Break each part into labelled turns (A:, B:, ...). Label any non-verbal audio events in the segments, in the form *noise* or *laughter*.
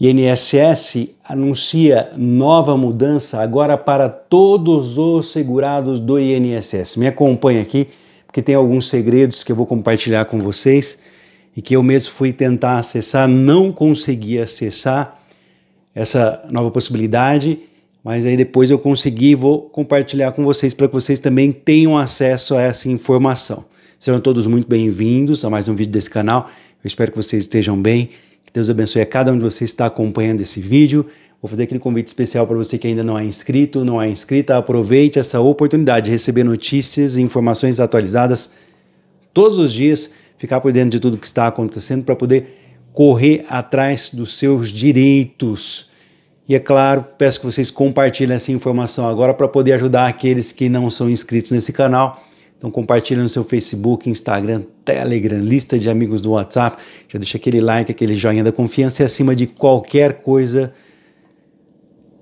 A: INSS anuncia nova mudança agora para todos os segurados do INSS. Me acompanha aqui, porque tem alguns segredos que eu vou compartilhar com vocês e que eu mesmo fui tentar acessar, não consegui acessar essa nova possibilidade, mas aí depois eu consegui e vou compartilhar com vocês para que vocês também tenham acesso a essa informação. Sejam todos muito bem-vindos a mais um vídeo desse canal. Eu espero que vocês estejam bem. Deus abençoe a cada um de vocês que está acompanhando esse vídeo. Vou fazer aquele convite especial para você que ainda não é inscrito, não é inscrita. Aproveite essa oportunidade de receber notícias e informações atualizadas todos os dias, ficar por dentro de tudo que está acontecendo para poder correr atrás dos seus direitos. E é claro, peço que vocês compartilhem essa informação agora para poder ajudar aqueles que não são inscritos nesse canal então compartilha no seu Facebook, Instagram, Telegram, lista de amigos do WhatsApp. Já deixa aquele like, aquele joinha da confiança e acima de qualquer coisa.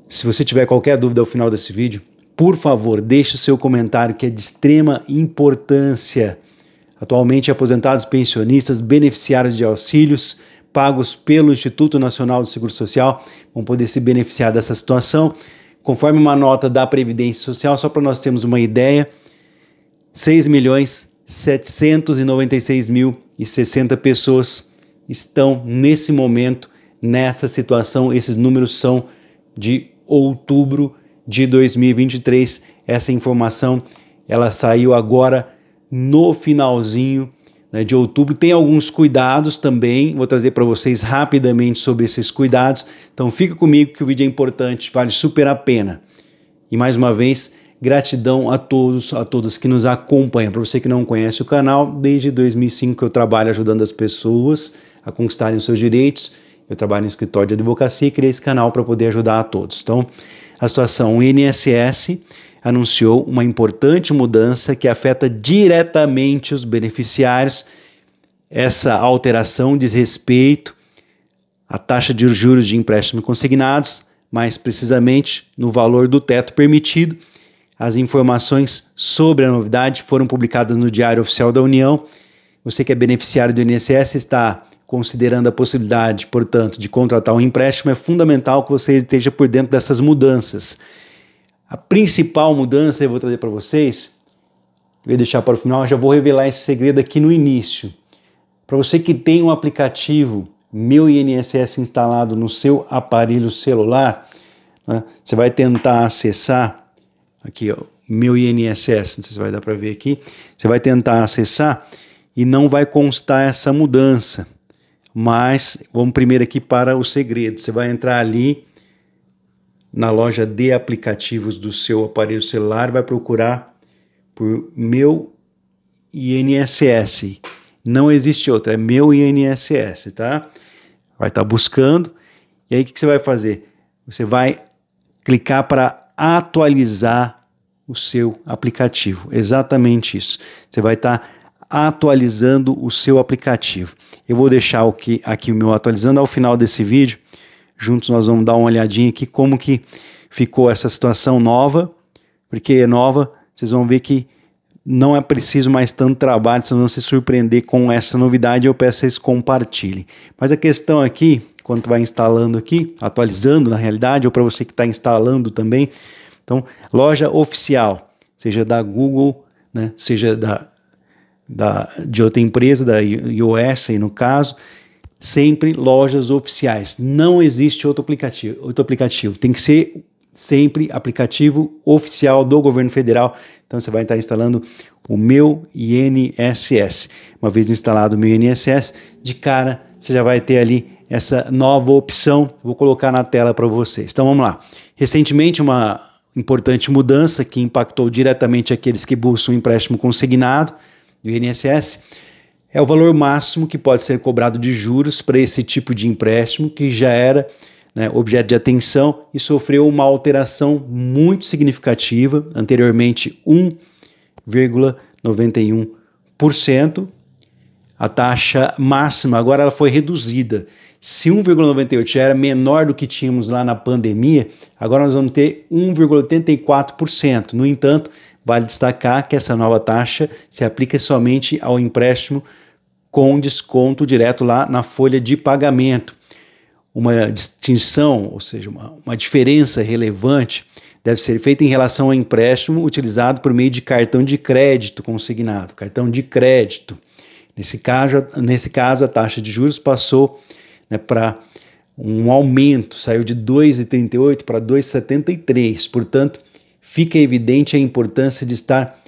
A: Se você tiver qualquer dúvida ao final desse vídeo, por favor, deixe o seu comentário que é de extrema importância. Atualmente, aposentados, pensionistas, beneficiários de auxílios pagos pelo Instituto Nacional do Seguro Social vão poder se beneficiar dessa situação. Conforme uma nota da Previdência Social, só para nós termos uma ideia, 6 milhões 796 mil e 60 pessoas estão nesse momento nessa situação. Esses números são de outubro de 2023. Essa informação ela saiu agora no finalzinho né, de outubro. Tem alguns cuidados também, vou trazer para vocês rapidamente sobre esses cuidados. Então fica comigo que o vídeo é importante, vale super a pena. E mais uma vez, Gratidão a todos, a todas que nos acompanham. Para você que não conhece o canal, desde 2005 eu trabalho ajudando as pessoas a conquistarem os seus direitos. Eu trabalho no escritório de advocacia e criei esse canal para poder ajudar a todos. Então, a situação o INSS anunciou uma importante mudança que afeta diretamente os beneficiários. Essa alteração diz respeito à taxa de juros de empréstimos consignados, mais precisamente no valor do teto permitido as informações sobre a novidade foram publicadas no Diário Oficial da União. Você que é beneficiário do INSS está considerando a possibilidade, portanto, de contratar um empréstimo, é fundamental que você esteja por dentro dessas mudanças. A principal mudança eu vou trazer para vocês, vou deixar para o final, já vou revelar esse segredo aqui no início. Para você que tem um aplicativo Meu INSS instalado no seu aparelho celular, né, você vai tentar acessar aqui, ó, meu INSS, não sei se vai dar para ver aqui, você vai tentar acessar e não vai constar essa mudança. Mas vamos primeiro aqui para o segredo. Você vai entrar ali na loja de aplicativos do seu aparelho celular, vai procurar por meu INSS. Não existe outra, é meu INSS, tá? Vai estar tá buscando. E aí o que, que você vai fazer? Você vai clicar para atualizar o seu aplicativo. Exatamente isso. Você vai estar tá atualizando o seu aplicativo. Eu vou deixar aqui, aqui o meu atualizando ao final desse vídeo. Juntos nós vamos dar uma olhadinha aqui como que ficou essa situação nova, porque é nova, vocês vão ver que não é preciso mais tanto trabalho, vocês vão se surpreender com essa novidade, eu peço que vocês compartilhem. Mas a questão aqui quando tu vai instalando aqui, atualizando na realidade, ou para você que está instalando também. Então, loja oficial, seja da Google, né, seja da, da, de outra empresa, da iOS aí no caso, sempre lojas oficiais. Não existe outro aplicativo, outro aplicativo. Tem que ser sempre aplicativo oficial do governo federal. Então você vai estar instalando o meu INSS. Uma vez instalado o meu INSS, de cara você já vai ter ali essa nova opção. Vou colocar na tela para vocês. Então vamos lá. Recentemente, uma importante mudança que impactou diretamente aqueles que buscam um empréstimo consignado do INSS é o valor máximo que pode ser cobrado de juros para esse tipo de empréstimo que já era né, objeto de atenção e sofreu uma alteração muito significativa, anteriormente 1,91%. A taxa máxima agora ela foi reduzida se 1,98 era menor do que tínhamos lá na pandemia, agora nós vamos ter 1,84%. No entanto, vale destacar que essa nova taxa se aplica somente ao empréstimo com desconto direto lá na folha de pagamento. Uma distinção, ou seja, uma, uma diferença relevante, deve ser feita em relação ao empréstimo utilizado por meio de cartão de crédito consignado, cartão de crédito. Nesse caso, nesse caso a taxa de juros passou né, para um aumento, saiu de 2,38 para 2,73. Portanto, fica evidente a importância de estar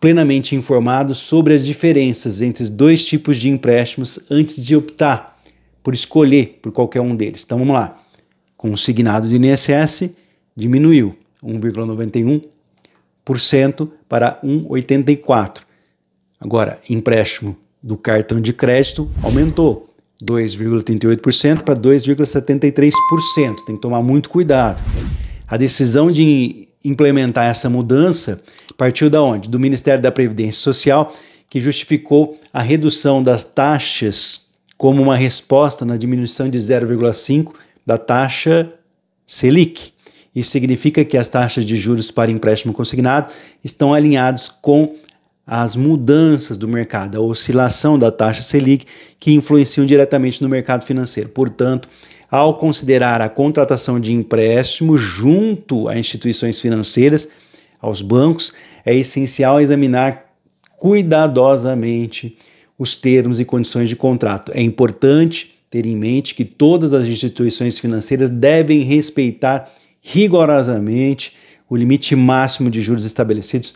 A: plenamente informado sobre as diferenças entre os dois tipos de empréstimos antes de optar por escolher por qualquer um deles. Então vamos lá. Consignado do INSS diminuiu 1,91% para 1,84%. Agora, empréstimo do cartão de crédito aumentou 2,38% para 2,73%. Tem que tomar muito cuidado. A decisão de implementar essa mudança partiu da onde? Do Ministério da Previdência Social, que justificou a redução das taxas como uma resposta na diminuição de 0,5 da taxa Selic. Isso significa que as taxas de juros para empréstimo consignado estão alinhados com as mudanças do mercado, a oscilação da taxa Selic, que influenciam diretamente no mercado financeiro. Portanto, ao considerar a contratação de empréstimo junto a instituições financeiras, aos bancos, é essencial examinar cuidadosamente os termos e condições de contrato. É importante ter em mente que todas as instituições financeiras devem respeitar rigorosamente o limite máximo de juros estabelecidos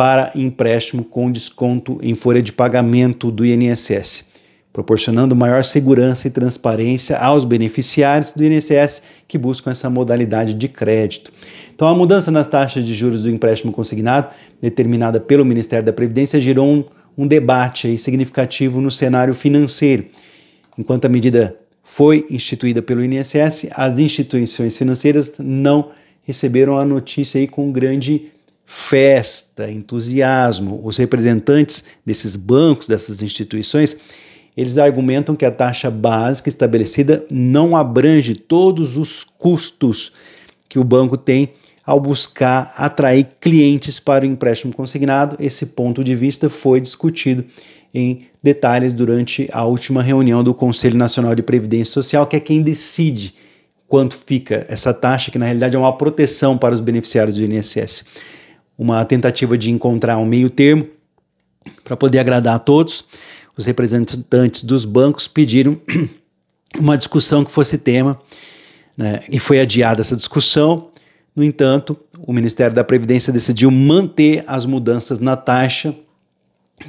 A: para empréstimo com desconto em folha de pagamento do INSS, proporcionando maior segurança e transparência aos beneficiários do INSS que buscam essa modalidade de crédito. Então, a mudança nas taxas de juros do empréstimo consignado, determinada pelo Ministério da Previdência, gerou um, um debate significativo no cenário financeiro. Enquanto a medida foi instituída pelo INSS, as instituições financeiras não receberam a notícia aí com grande festa, entusiasmo. Os representantes desses bancos, dessas instituições, eles argumentam que a taxa básica estabelecida não abrange todos os custos que o banco tem ao buscar atrair clientes para o empréstimo consignado. Esse ponto de vista foi discutido em detalhes durante a última reunião do Conselho Nacional de Previdência Social, que é quem decide quanto fica essa taxa, que na realidade é uma proteção para os beneficiários do INSS uma tentativa de encontrar um meio termo para poder agradar a todos. Os representantes dos bancos pediram *clears throat* uma discussão que fosse tema, né, e foi adiada essa discussão. No entanto, o Ministério da Previdência decidiu manter as mudanças na taxa,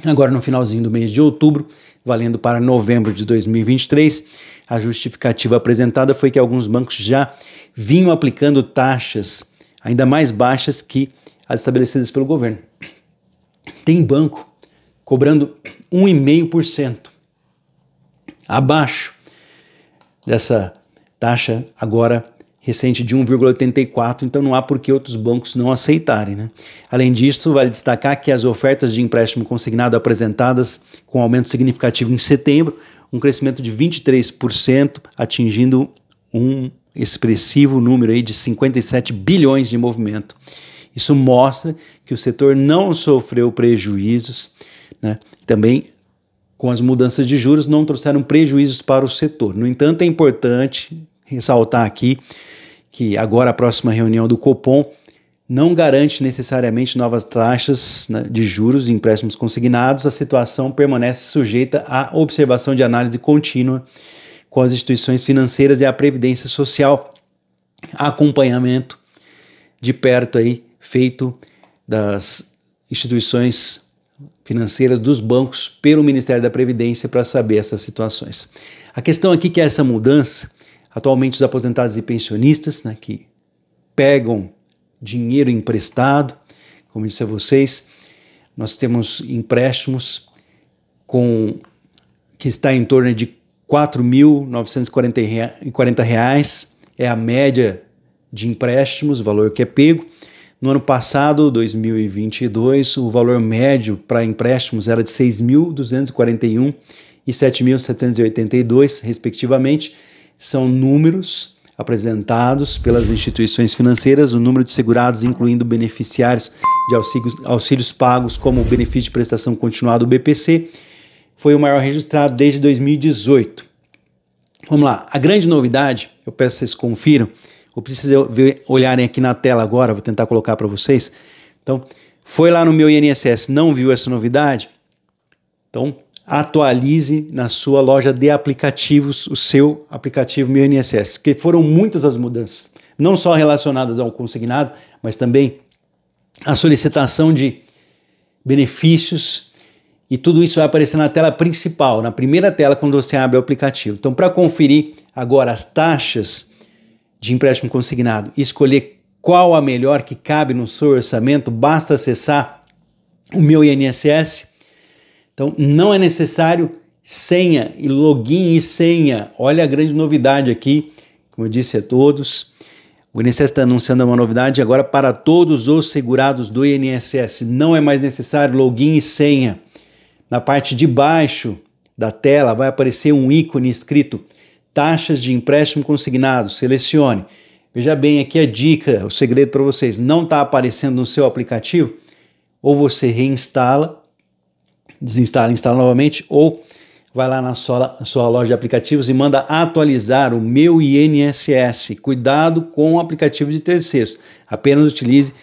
A: agora no finalzinho do mês de outubro, valendo para novembro de 2023. A justificativa apresentada foi que alguns bancos já vinham aplicando taxas ainda mais baixas que as estabelecidas pelo governo. Tem banco cobrando 1,5%, abaixo dessa taxa agora recente de 1,84, então não há por que outros bancos não aceitarem. Né? Além disso, vale destacar que as ofertas de empréstimo consignado apresentadas com aumento significativo em setembro, um crescimento de 23%, atingindo um expressivo número aí de 57 bilhões de movimento. Isso mostra que o setor não sofreu prejuízos, né? também com as mudanças de juros não trouxeram prejuízos para o setor. No entanto, é importante ressaltar aqui que agora a próxima reunião do Copom não garante necessariamente novas taxas né, de juros e empréstimos consignados, a situação permanece sujeita à observação de análise contínua com as instituições financeiras e a previdência social, acompanhamento de perto aí feito das instituições financeiras dos bancos pelo Ministério da Previdência para saber essas situações. A questão aqui que é essa mudança, atualmente os aposentados e pensionistas, né, que pegam dinheiro emprestado, como disse a vocês, nós temos empréstimos com que está em torno de R$ 4.940, é a média de empréstimos, o valor que é pego, no ano passado, 2022, o valor médio para empréstimos era de 6.241 e 7.782, respectivamente. São números apresentados pelas instituições financeiras, o número de segurados, incluindo beneficiários de auxílios, auxílios pagos como o benefício de prestação continuada, o BPC, foi o maior registrado desde 2018. Vamos lá, a grande novidade, eu peço que vocês confiram, ou precisa ver, olharem aqui na tela agora, vou tentar colocar para vocês. Então, foi lá no meu INSS, não viu essa novidade? Então, atualize na sua loja de aplicativos o seu aplicativo Meu INSS, Que foram muitas as mudanças, não só relacionadas ao consignado, mas também a solicitação de benefícios e tudo isso vai aparecer na tela principal, na primeira tela quando você abre o aplicativo. Então, para conferir agora as taxas de empréstimo consignado e escolher qual a melhor que cabe no seu orçamento, basta acessar o meu INSS. Então, não é necessário senha e login e senha. Olha a grande novidade aqui, como eu disse a todos. O INSS está anunciando uma novidade agora para todos os segurados do INSS. Não é mais necessário login e senha. Na parte de baixo da tela vai aparecer um ícone escrito taxas de empréstimo consignado, selecione. Veja bem, aqui a dica, o segredo para vocês, não está aparecendo no seu aplicativo, ou você reinstala, desinstala, instala novamente, ou vai lá na sua, sua loja de aplicativos e manda atualizar o meu INSS. Cuidado com o aplicativo de terceiros, apenas utilize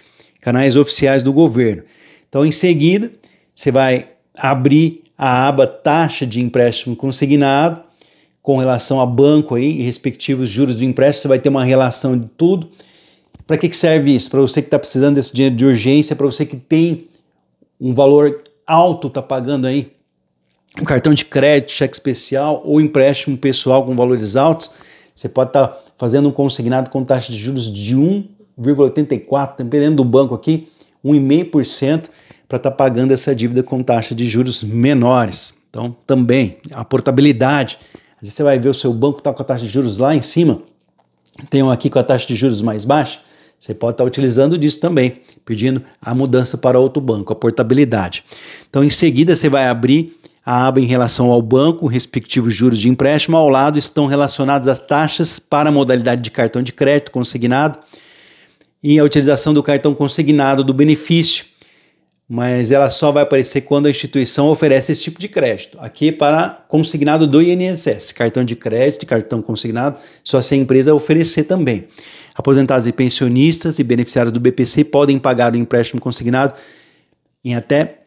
A: canais oficiais do governo. Então, em seguida, você vai abrir a aba taxa de empréstimo consignado, com relação a banco aí, e respectivos juros do empréstimo, você vai ter uma relação de tudo. Para que, que serve isso? Para você que está precisando desse dinheiro de urgência, para você que tem um valor alto, está pagando aí um cartão de crédito, cheque especial ou empréstimo pessoal com valores altos, você pode estar tá fazendo um consignado com taxa de juros de 1,84%, tá dependendo do banco aqui, 1,5%, para estar tá pagando essa dívida com taxa de juros menores. Então, também, a portabilidade às vezes você vai ver o seu banco está com a taxa de juros lá em cima, tem um aqui com a taxa de juros mais baixa, você pode estar tá utilizando disso também, pedindo a mudança para outro banco, a portabilidade. Então, em seguida, você vai abrir a aba em relação ao banco, respectivos juros de empréstimo. Ao lado estão relacionadas as taxas para a modalidade de cartão de crédito consignado e a utilização do cartão consignado do benefício mas ela só vai aparecer quando a instituição oferece esse tipo de crédito. Aqui é para consignado do INSS, cartão de crédito, cartão consignado, só se a empresa oferecer também. Aposentados e pensionistas e beneficiários do BPC podem pagar o empréstimo consignado em até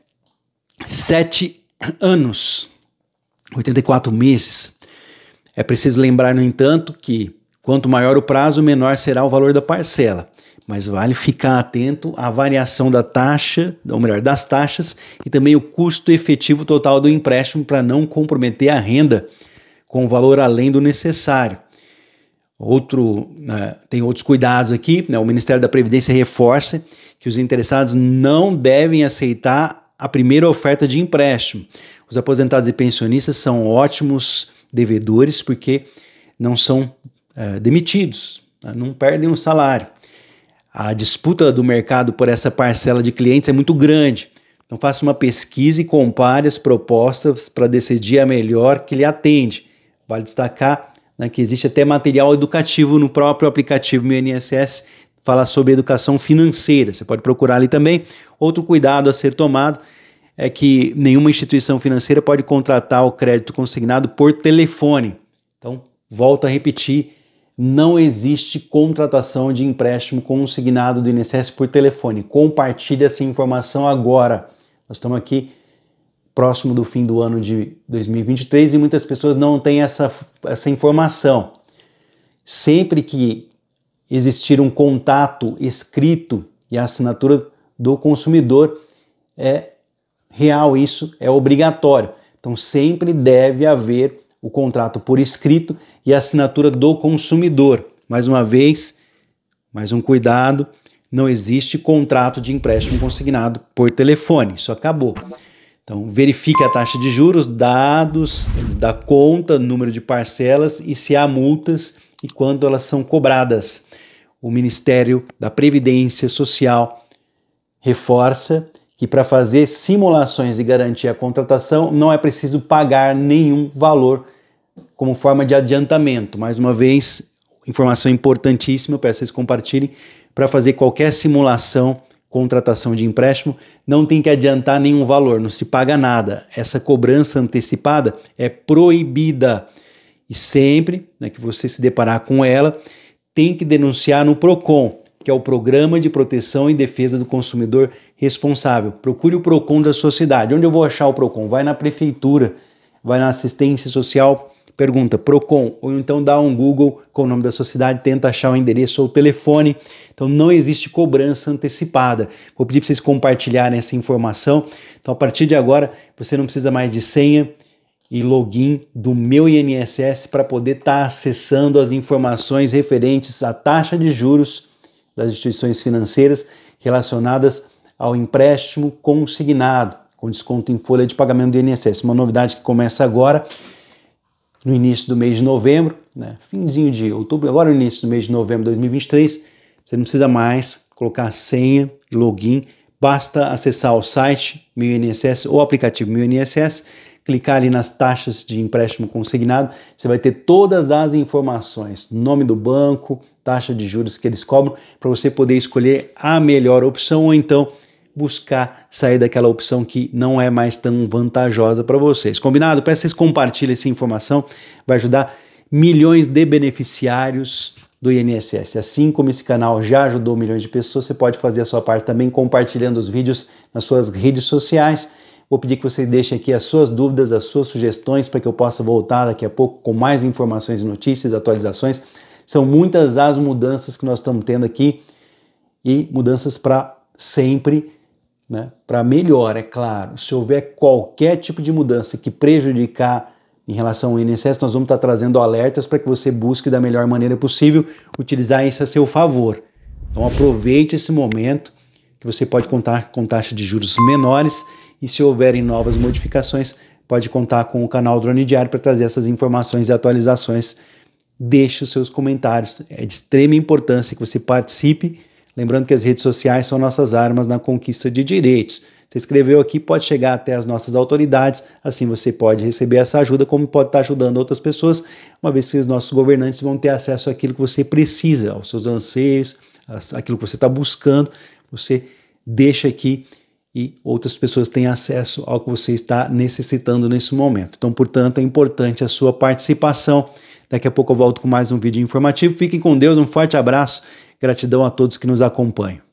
A: sete anos, 84 meses. É preciso lembrar, no entanto, que quanto maior o prazo, menor será o valor da parcela mas vale ficar atento à variação da taxa, ou melhor, das taxas e também o custo efetivo total do empréstimo para não comprometer a renda com valor além do necessário. Outro, né, tem outros cuidados aqui, né, o Ministério da Previdência reforça que os interessados não devem aceitar a primeira oferta de empréstimo. Os aposentados e pensionistas são ótimos devedores porque não são é, demitidos, né, não perdem o salário a disputa do mercado por essa parcela de clientes é muito grande. Então faça uma pesquisa e compare as propostas para decidir a melhor que lhe atende. Vale destacar né, que existe até material educativo no próprio aplicativo Meu INSS, fala sobre educação financeira. Você pode procurar ali também. Outro cuidado a ser tomado é que nenhuma instituição financeira pode contratar o crédito consignado por telefone. Então, volto a repetir, não existe contratação de empréstimo consignado do INSS por telefone. Compartilhe essa informação agora. Nós estamos aqui próximo do fim do ano de 2023 e muitas pessoas não têm essa, essa informação. Sempre que existir um contato escrito e a assinatura do consumidor, é real isso, é obrigatório. Então sempre deve haver o contrato por escrito e a assinatura do consumidor. Mais uma vez, mais um cuidado, não existe contrato de empréstimo consignado por telefone, isso acabou. Então, verifique a taxa de juros, dados da conta, número de parcelas e se há multas e quando elas são cobradas. O Ministério da Previdência Social reforça que para fazer simulações e garantir a contratação não é preciso pagar nenhum valor como forma de adiantamento. Mais uma vez, informação importantíssima para vocês compartilhem. Para fazer qualquer simulação, contratação de empréstimo, não tem que adiantar nenhum valor, não se paga nada. Essa cobrança antecipada é proibida. E sempre né, que você se deparar com ela, tem que denunciar no PROCON que é o Programa de Proteção e Defesa do Consumidor Responsável. Procure o PROCON da sua cidade. Onde eu vou achar o PROCON? Vai na prefeitura, vai na assistência social, pergunta PROCON, ou então dá um Google com o nome da sua cidade, tenta achar o endereço ou o telefone. Então não existe cobrança antecipada. Vou pedir para vocês compartilharem essa informação. Então a partir de agora, você não precisa mais de senha, e login do meu INSS para poder estar tá acessando as informações referentes à taxa de juros das instituições financeiras relacionadas ao empréstimo consignado, com desconto em folha de pagamento do INSS. Uma novidade que começa agora, no início do mês de novembro, né, finzinho de outubro, agora no início do mês de novembro de 2023, você não precisa mais colocar senha e login, basta acessar o site Meu INSS ou o aplicativo Meu INSS, clicar ali nas taxas de empréstimo consignado, você vai ter todas as informações, nome do banco, taxa de juros que eles cobram, para você poder escolher a melhor opção ou então buscar sair daquela opção que não é mais tão vantajosa para vocês. Combinado? Peço que vocês compartilhem essa informação, vai ajudar milhões de beneficiários do INSS. Assim como esse canal já ajudou milhões de pessoas, você pode fazer a sua parte também compartilhando os vídeos nas suas redes sociais. Vou pedir que vocês deixem aqui as suas dúvidas, as suas sugestões, para que eu possa voltar daqui a pouco com mais informações e notícias, atualizações são muitas as mudanças que nós estamos tendo aqui e mudanças para sempre, né? para melhor, é claro. Se houver qualquer tipo de mudança que prejudicar em relação ao INSS, nós vamos estar trazendo alertas para que você busque da melhor maneira possível utilizar isso a seu favor. Então aproveite esse momento que você pode contar com taxa de juros menores e se houverem novas modificações, pode contar com o canal Drone Diário para trazer essas informações e atualizações deixe os seus comentários. É de extrema importância que você participe. Lembrando que as redes sociais são nossas armas na conquista de direitos. Você escreveu aqui, pode chegar até as nossas autoridades, assim você pode receber essa ajuda, como pode estar ajudando outras pessoas, uma vez que os nossos governantes vão ter acesso àquilo que você precisa, aos seus anseios, àquilo que você está buscando. Você deixa aqui e outras pessoas têm acesso ao que você está necessitando nesse momento. Então, portanto, é importante a sua participação. Daqui a pouco eu volto com mais um vídeo informativo. Fiquem com Deus, um forte abraço. Gratidão a todos que nos acompanham.